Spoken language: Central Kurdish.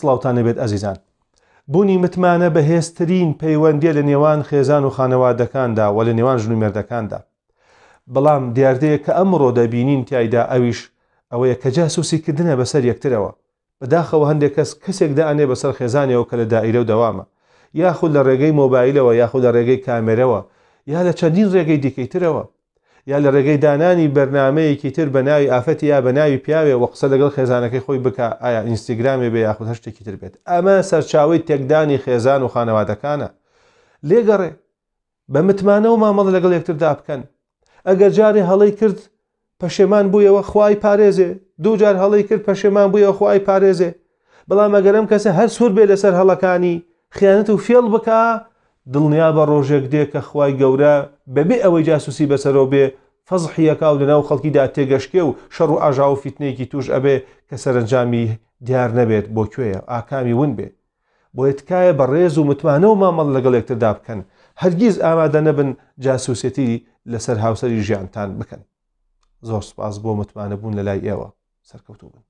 سلااوانە بێت ئەزیزان بوونی متمانە بەهێزترین پەیوەندی لە نێوان خێزان و خانەوادەکاندا و لە نێوان ژنومێردەکاندا بەڵام دیاردەیە کە ئەمڕۆ دەبینین تایدا ئەویش ئەوەیە کە جاسووسیکردنە بەسەر یەکترەوە بەداخەوە هەندێک کەس کەسێکدا ئەنێ بەسەر خێزانەوە کە لە دائیرە و دەوامە یاخود لە ڕێگەی مۆبایلەوە یاخود لە ڕێگەی کامێرەوە یا لە چەندین ڕێگەی دیکەیترەوە یا لە ڕێگەی دانانی بەرنمەیەکی تر بە ناوی ئافەتی یا بە ناوی پیاوێ وە قسە لەگەڵ خێزانەکەی خۆی بک ئایا ئینستاگرامی بێ یاخود هەشتێکی تر بێت ئەمە سەرچاوی تێکدانی خێزان و خانەوادەکانە لێگەڕێ بە متمانەوە مامەڵ لەگەڵ یەکتردا بکەن ئەگەر جاری هەڵی کرد پەشێمان بوویەوە خوای پارێزێ دوو جار هەڵی کرد پەشێمان بوویەوە خوای پارێزێ بەڵام ئەگەرم کەسە هەر سوور بێ لەسەر هەڵەکانی خیانەت و فێڵ بک دڵنیا بە ڕۆژێک دێ کە خی گەورە بەبێ ئەوەی جاسوسی بەسەرەوە بێ فەزحیەکە و لەناو خەڵکیدا تێگەشتێ و شەڕ و ئاژا و فیتنێکی توش ئەبێ کە سەرنجامی دیار نەبێت بۆ کوێیە ئاکامی ون بێ بۆ تکایە بە ڕێز و متمانە و مامەڵ لەگەڵ یەکتردا بکەن هەرگیز ئامادە نەبن جاسووسەتی لەسەر هاوسری ژیانتان بکەن زۆر سپاس بۆ متمانە بوون لە لای ئێوە سەرکەوتو بن.